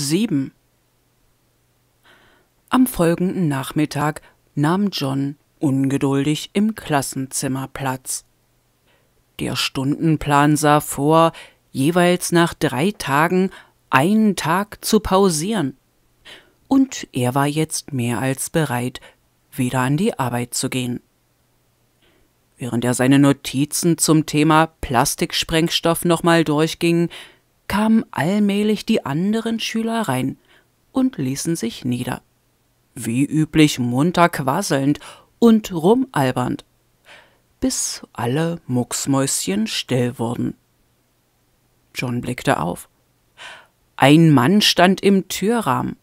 Sieben. Am folgenden Nachmittag nahm John ungeduldig im Klassenzimmer Platz. Der Stundenplan sah vor, jeweils nach drei Tagen einen Tag zu pausieren. Und er war jetzt mehr als bereit, wieder an die Arbeit zu gehen. Während er seine Notizen zum Thema Plastiksprengstoff nochmal durchging, kamen allmählich die anderen Schüler rein und ließen sich nieder. Wie üblich munter quasselnd und rumalbernd, bis alle Mucksmäuschen still wurden. John blickte auf. Ein Mann stand im Türrahmen.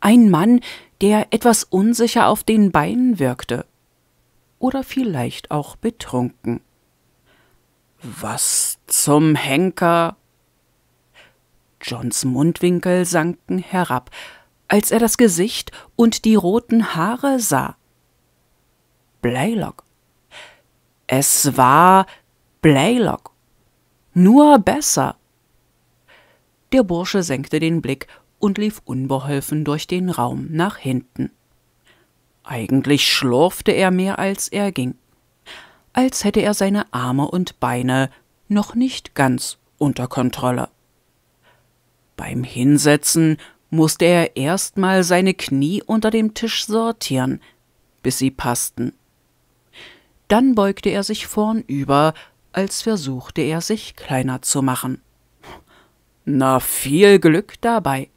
Ein Mann, der etwas unsicher auf den Beinen wirkte. Oder vielleicht auch betrunken. Was zum Henker? Johns Mundwinkel sanken herab, als er das Gesicht und die roten Haare sah. Blaylock. Es war Blaylock. Nur besser. Der Bursche senkte den Blick und lief unbeholfen durch den Raum nach hinten. Eigentlich schlurfte er mehr als er ging, als hätte er seine Arme und Beine noch nicht ganz unter Kontrolle. Beim Hinsetzen musste er erstmal seine Knie unter dem Tisch sortieren, bis sie passten. Dann beugte er sich vornüber, als versuchte er sich kleiner zu machen. Na, viel Glück dabei.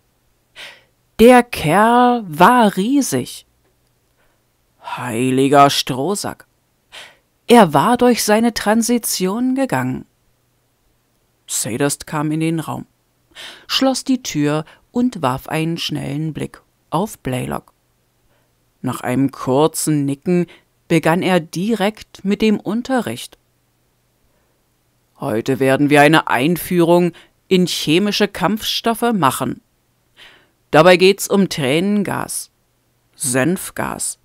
Der Kerl war riesig. Heiliger Strohsack. Er war durch seine Transition gegangen. Sadist kam in den Raum schloss die Tür und warf einen schnellen Blick auf Blaylock. Nach einem kurzen Nicken begann er direkt mit dem Unterricht. Heute werden wir eine Einführung in chemische Kampfstoffe machen. Dabei geht's um Tränengas, Senfgas.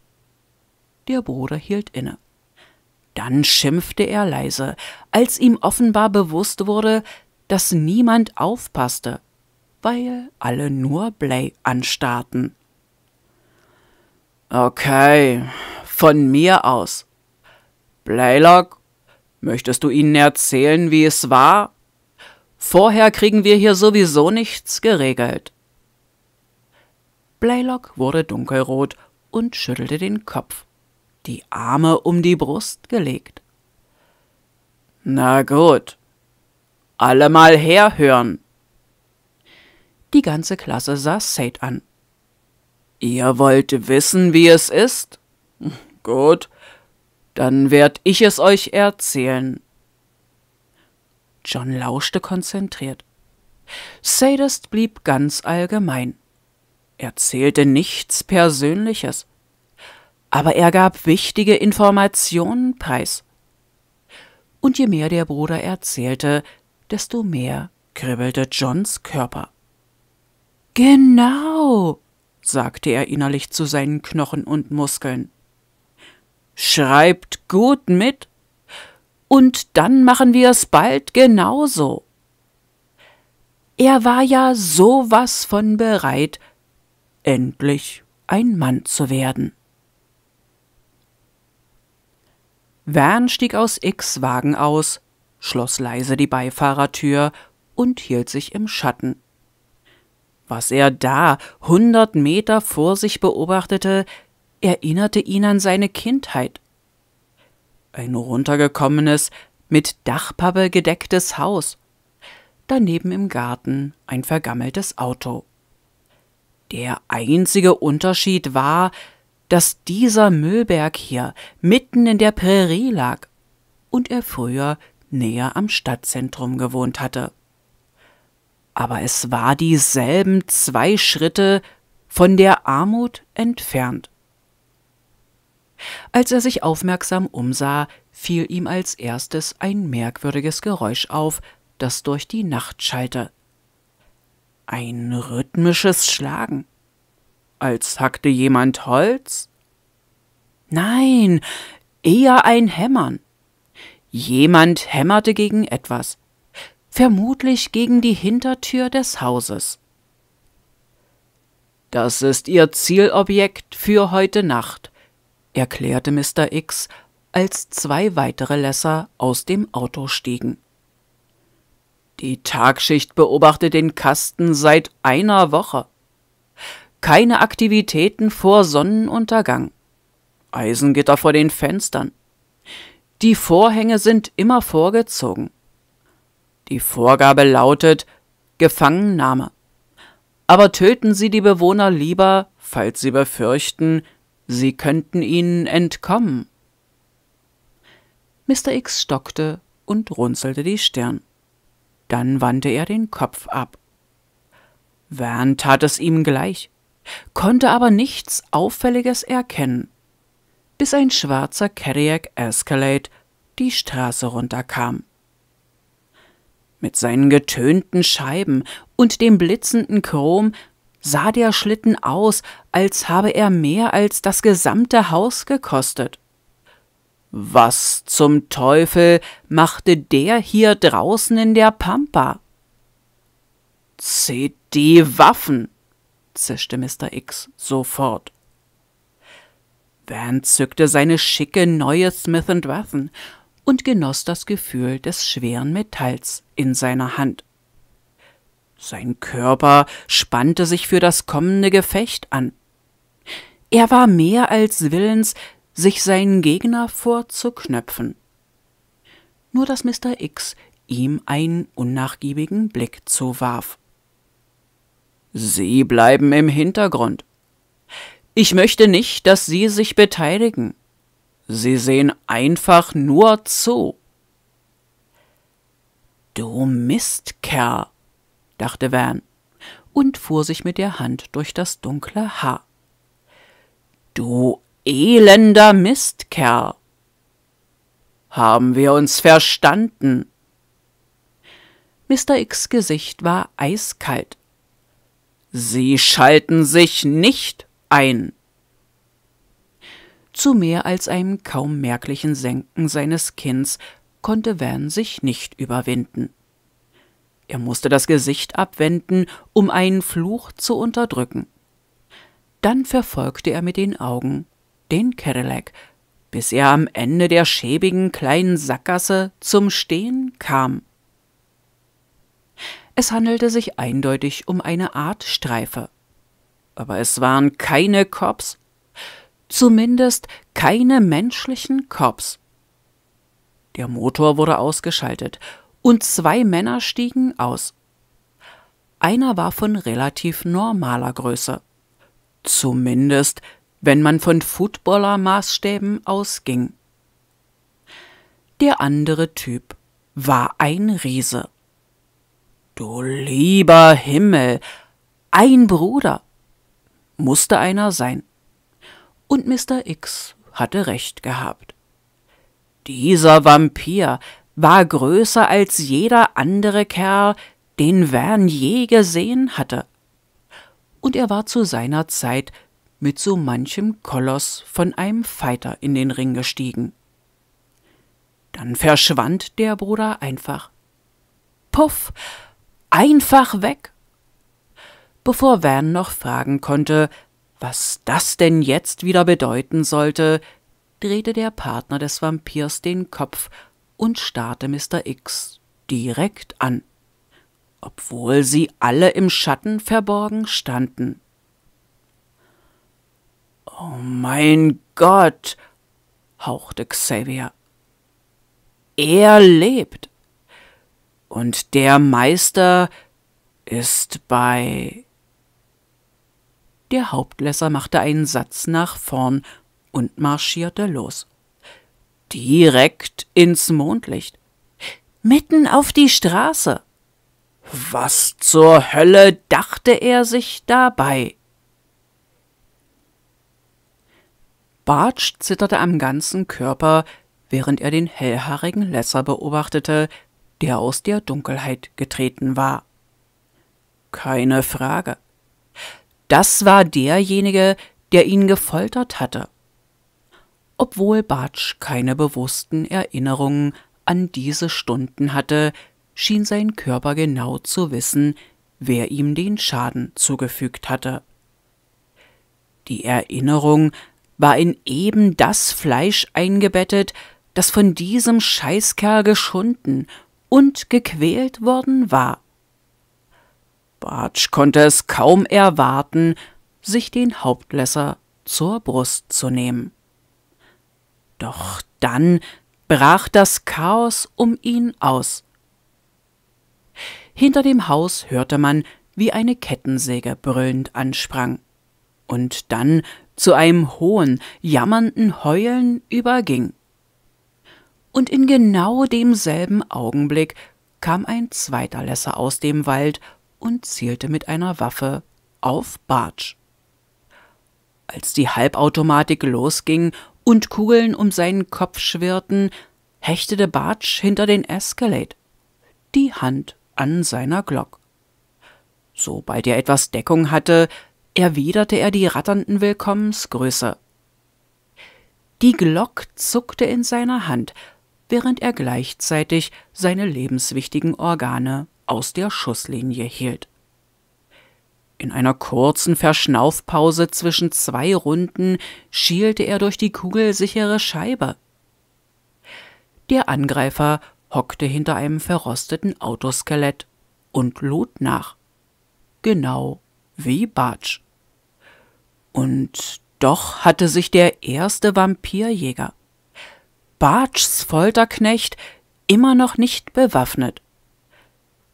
Der Bruder hielt inne. Dann schimpfte er leise, als ihm offenbar bewusst wurde, dass niemand aufpasste, weil alle nur Blay anstarrten. Okay, von mir aus. Blaylock, möchtest du ihnen erzählen, wie es war? Vorher kriegen wir hier sowieso nichts geregelt. Blaylock wurde dunkelrot und schüttelte den Kopf, die Arme um die Brust gelegt. Na gut, alle mal herhören! Die ganze Klasse sah Sate an. Ihr wollt wissen, wie es ist? Gut, dann werd ich es euch erzählen. John lauschte konzentriert. Sadist blieb ganz allgemein. Er zählte nichts Persönliches. Aber er gab wichtige Informationen preis. Und je mehr der Bruder erzählte, desto mehr kribbelte Johns Körper. Genau, sagte er innerlich zu seinen Knochen und Muskeln. Schreibt gut mit, und dann machen wir es bald genauso. Er war ja sowas von bereit, endlich ein Mann zu werden. Van stieg aus X Wagen aus schloss leise die Beifahrertür und hielt sich im Schatten. Was er da hundert Meter vor sich beobachtete, erinnerte ihn an seine Kindheit. Ein runtergekommenes, mit Dachpappe gedecktes Haus, daneben im Garten ein vergammeltes Auto. Der einzige Unterschied war, dass dieser Müllberg hier mitten in der Prärie lag und er früher näher am Stadtzentrum gewohnt hatte. Aber es war dieselben zwei Schritte von der Armut entfernt. Als er sich aufmerksam umsah, fiel ihm als erstes ein merkwürdiges Geräusch auf, das durch die Nacht schallte. Ein rhythmisches Schlagen. Als hackte jemand Holz? Nein, eher ein Hämmern. Jemand hämmerte gegen etwas, vermutlich gegen die Hintertür des Hauses. Das ist Ihr Zielobjekt für heute Nacht, erklärte Mr. X, als zwei weitere Lässer aus dem Auto stiegen. Die Tagschicht beobachtet den Kasten seit einer Woche. Keine Aktivitäten vor Sonnenuntergang. Eisengitter vor den Fenstern. Die Vorhänge sind immer vorgezogen. Die Vorgabe lautet Gefangennahme. Aber töten Sie die Bewohner lieber, falls Sie befürchten, Sie könnten ihnen entkommen. Mr. X stockte und runzelte die Stirn. Dann wandte er den Kopf ab. Van tat es ihm gleich, konnte aber nichts Auffälliges erkennen bis ein schwarzer Cadillac Escalade die Straße runterkam. Mit seinen getönten Scheiben und dem blitzenden Chrom sah der Schlitten aus, als habe er mehr als das gesamte Haus gekostet. Was zum Teufel machte der hier draußen in der Pampa? die Waffen, zischte Mr. X sofort. Van zückte seine schicke neue Smith Wesson und genoss das Gefühl des schweren Metalls in seiner Hand. Sein Körper spannte sich für das kommende Gefecht an. Er war mehr als willens, sich seinen Gegner vorzuknöpfen. Nur dass Mr. X ihm einen unnachgiebigen Blick zuwarf. Sie bleiben im Hintergrund, ich möchte nicht, dass Sie sich beteiligen. Sie sehen einfach nur zu. Du Mistkerl, dachte Van und fuhr sich mit der Hand durch das dunkle Haar. Du elender Mistkerl. Haben wir uns verstanden? Mr. X Gesicht war eiskalt. Sie schalten sich nicht ein. Zu mehr als einem kaum merklichen Senken seines Kinns konnte Van sich nicht überwinden. Er musste das Gesicht abwenden, um einen Fluch zu unterdrücken. Dann verfolgte er mit den Augen den Cadillac, bis er am Ende der schäbigen kleinen Sackgasse zum Stehen kam. Es handelte sich eindeutig um eine Art Streife aber es waren keine Cops. Zumindest keine menschlichen Cops. Der Motor wurde ausgeschaltet und zwei Männer stiegen aus. Einer war von relativ normaler Größe. Zumindest, wenn man von Footballer-Maßstäben ausging. Der andere Typ war ein Riese. Du lieber Himmel, ein Bruder musste einer sein. Und Mr. X hatte recht gehabt. Dieser Vampir war größer als jeder andere Kerl, den Vern je gesehen hatte. Und er war zu seiner Zeit mit so manchem Koloss von einem Fighter in den Ring gestiegen. Dann verschwand der Bruder einfach. Puff, einfach weg bevor Van noch fragen konnte, was das denn jetzt wieder bedeuten sollte, drehte der Partner des Vampirs den Kopf und starrte Mr. X direkt an, obwohl sie alle im Schatten verborgen standen. Oh mein Gott, hauchte Xavier. Er lebt. Und der Meister ist bei der Hauptlässer machte einen Satz nach vorn und marschierte los. Direkt ins Mondlicht. Mitten auf die Straße. Was zur Hölle dachte er sich dabei? Bartsch zitterte am ganzen Körper, während er den hellhaarigen Lässer beobachtete, der aus der Dunkelheit getreten war. Keine Frage. Das war derjenige, der ihn gefoltert hatte. Obwohl Bartsch keine bewussten Erinnerungen an diese Stunden hatte, schien sein Körper genau zu wissen, wer ihm den Schaden zugefügt hatte. Die Erinnerung war in eben das Fleisch eingebettet, das von diesem Scheißkerl geschunden und gequält worden war. Bartsch konnte es kaum erwarten, sich den Hauptlässer zur Brust zu nehmen. Doch dann brach das Chaos um ihn aus. Hinter dem Haus hörte man, wie eine Kettensäge brüllend ansprang und dann zu einem hohen, jammernden Heulen überging. Und in genau demselben Augenblick kam ein zweiter Lässer aus dem Wald und zielte mit einer Waffe auf Bartsch. Als die Halbautomatik losging und Kugeln um seinen Kopf schwirrten, hechtete Bartsch hinter den Escalade die Hand an seiner Glock. Sobald er etwas Deckung hatte, erwiderte er die ratternden Willkommensgrüße. Die Glock zuckte in seiner Hand, während er gleichzeitig seine lebenswichtigen Organe aus der Schusslinie hielt. In einer kurzen Verschnaufpause zwischen zwei Runden schielte er durch die kugelsichere Scheibe. Der Angreifer hockte hinter einem verrosteten Autoskelett und lud nach. Genau wie Bartsch. Und doch hatte sich der erste Vampirjäger, Bartschs Folterknecht, immer noch nicht bewaffnet,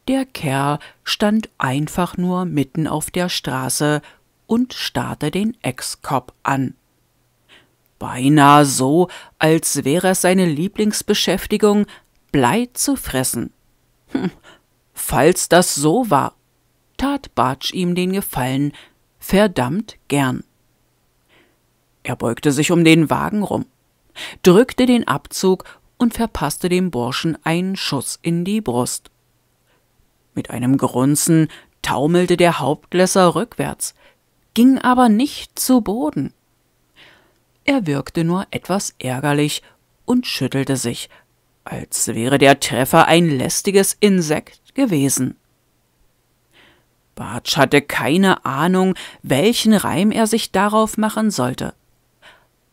der Kerl stand einfach nur mitten auf der Straße und starrte den Ex-Cop an. Beinahe so, als wäre es seine Lieblingsbeschäftigung, Blei zu fressen. Hm, falls das so war, tat Bartsch ihm den Gefallen, verdammt gern. Er beugte sich um den Wagen rum, drückte den Abzug und verpasste dem Burschen einen Schuss in die Brust. Mit einem Grunzen taumelte der Hauptlässer rückwärts, ging aber nicht zu Boden. Er wirkte nur etwas ärgerlich und schüttelte sich, als wäre der Treffer ein lästiges Insekt gewesen. Bartsch hatte keine Ahnung, welchen Reim er sich darauf machen sollte.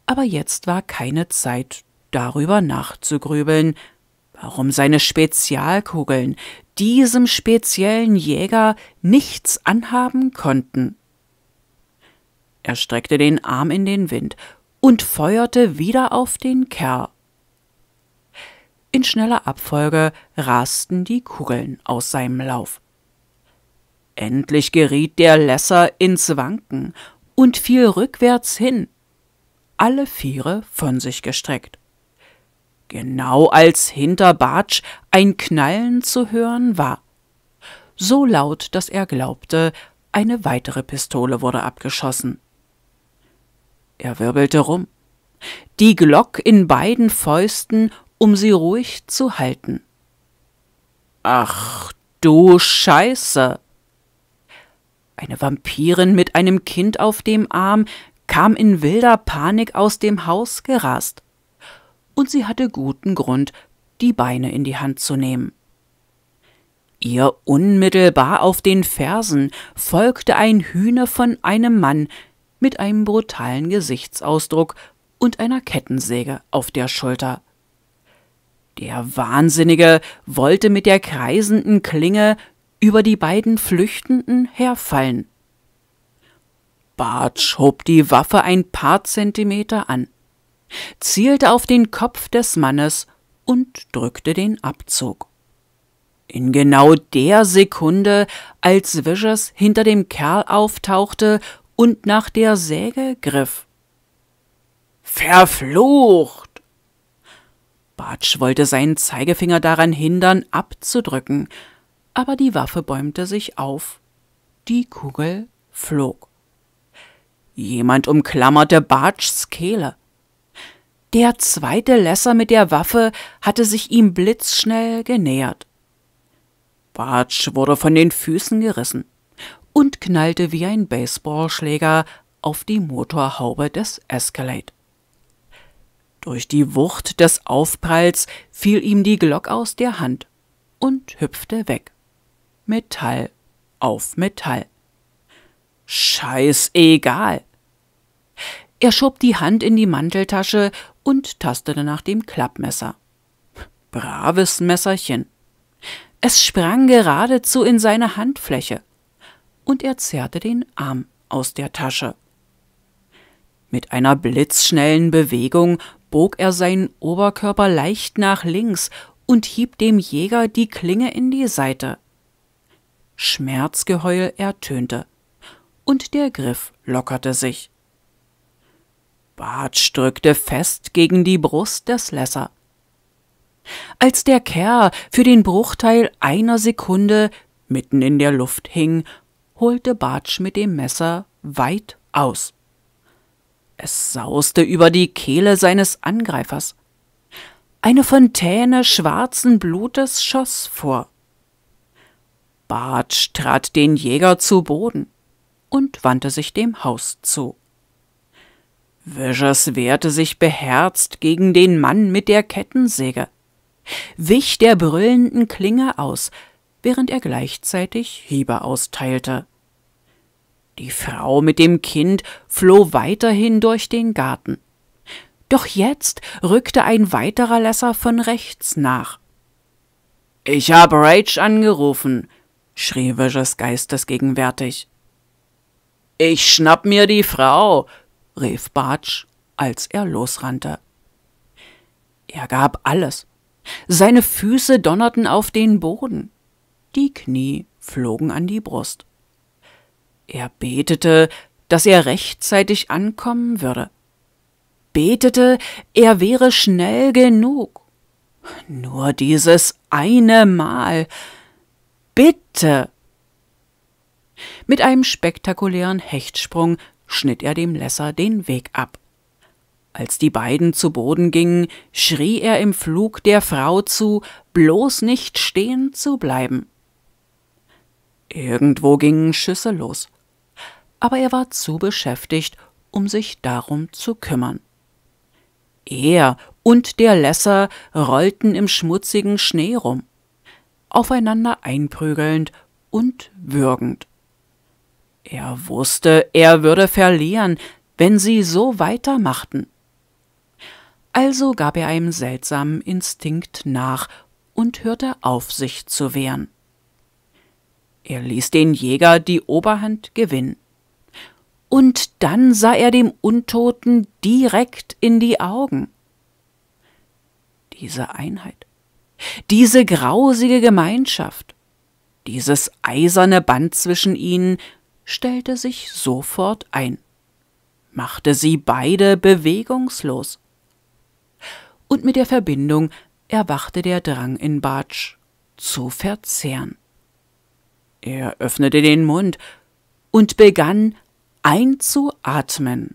Aber jetzt war keine Zeit, darüber nachzugrübeln, warum seine Spezialkugeln, diesem speziellen Jäger nichts anhaben konnten. Er streckte den Arm in den Wind und feuerte wieder auf den Kerl. In schneller Abfolge rasten die Kugeln aus seinem Lauf. Endlich geriet der Lesser ins Wanken und fiel rückwärts hin, alle Viere von sich gestreckt. Genau als hinter Bartsch ein Knallen zu hören war. So laut, dass er glaubte, eine weitere Pistole wurde abgeschossen. Er wirbelte rum, die Glock in beiden Fäusten, um sie ruhig zu halten. Ach du Scheiße! Eine Vampirin mit einem Kind auf dem Arm kam in wilder Panik aus dem Haus gerast und sie hatte guten Grund, die Beine in die Hand zu nehmen. Ihr unmittelbar auf den Fersen folgte ein Hühner von einem Mann mit einem brutalen Gesichtsausdruck und einer Kettensäge auf der Schulter. Der Wahnsinnige wollte mit der kreisenden Klinge über die beiden Flüchtenden herfallen. Bart schob die Waffe ein paar Zentimeter an zielte auf den Kopf des Mannes und drückte den Abzug. In genau der Sekunde, als Vischers hinter dem Kerl auftauchte und nach der Säge griff. Verflucht! Bartsch wollte seinen Zeigefinger daran hindern, abzudrücken, aber die Waffe bäumte sich auf. Die Kugel flog. Jemand umklammerte Bartschs Kehle. Der zweite Lesser mit der Waffe hatte sich ihm blitzschnell genähert. Bartsch wurde von den Füßen gerissen und knallte wie ein Baseballschläger auf die Motorhaube des Escalade. Durch die Wucht des Aufpralls fiel ihm die Glock aus der Hand und hüpfte weg. Metall auf Metall. Scheißegal. Er schob die Hand in die Manteltasche und tastete nach dem Klappmesser. Braves Messerchen. Es sprang geradezu in seine Handfläche, und er zerrte den Arm aus der Tasche. Mit einer blitzschnellen Bewegung bog er seinen Oberkörper leicht nach links und hieb dem Jäger die Klinge in die Seite. Schmerzgeheul ertönte, und der Griff lockerte sich. Bartsch drückte fest gegen die Brust des Lesser. Als der Kerl für den Bruchteil einer Sekunde mitten in der Luft hing, holte Bartsch mit dem Messer weit aus. Es sauste über die Kehle seines Angreifers. Eine Fontäne schwarzen Blutes schoss vor. Bartsch trat den Jäger zu Boden und wandte sich dem Haus zu. Wischers wehrte sich beherzt gegen den Mann mit der Kettensäge, wich der brüllenden Klinge aus, während er gleichzeitig Hiebe austeilte. Die Frau mit dem Kind floh weiterhin durch den Garten. Doch jetzt rückte ein weiterer Lesser von rechts nach. Ich habe Rage angerufen, schrie Wäschers geistesgegenwärtig. Ich schnapp mir die Frau rief Bartsch, als er losrannte. Er gab alles. Seine Füße donnerten auf den Boden. Die Knie flogen an die Brust. Er betete, dass er rechtzeitig ankommen würde. Betete, er wäre schnell genug. Nur dieses eine Mal. Bitte. Mit einem spektakulären Hechtsprung schnitt er dem Lesser den Weg ab. Als die beiden zu Boden gingen, schrie er im Flug der Frau zu, bloß nicht stehen zu bleiben. Irgendwo gingen Schüsse los, aber er war zu beschäftigt, um sich darum zu kümmern. Er und der Lesser rollten im schmutzigen Schnee rum, aufeinander einprügelnd und würgend. Er wusste, er würde verlieren, wenn sie so weitermachten. Also gab er einem seltsamen Instinkt nach und hörte auf, sich zu wehren. Er ließ den Jäger die Oberhand gewinnen. Und dann sah er dem Untoten direkt in die Augen. Diese Einheit, diese grausige Gemeinschaft, dieses eiserne Band zwischen ihnen stellte sich sofort ein, machte sie beide bewegungslos. Und mit der Verbindung erwachte der Drang in Bartsch zu verzehren. Er öffnete den Mund und begann einzuatmen.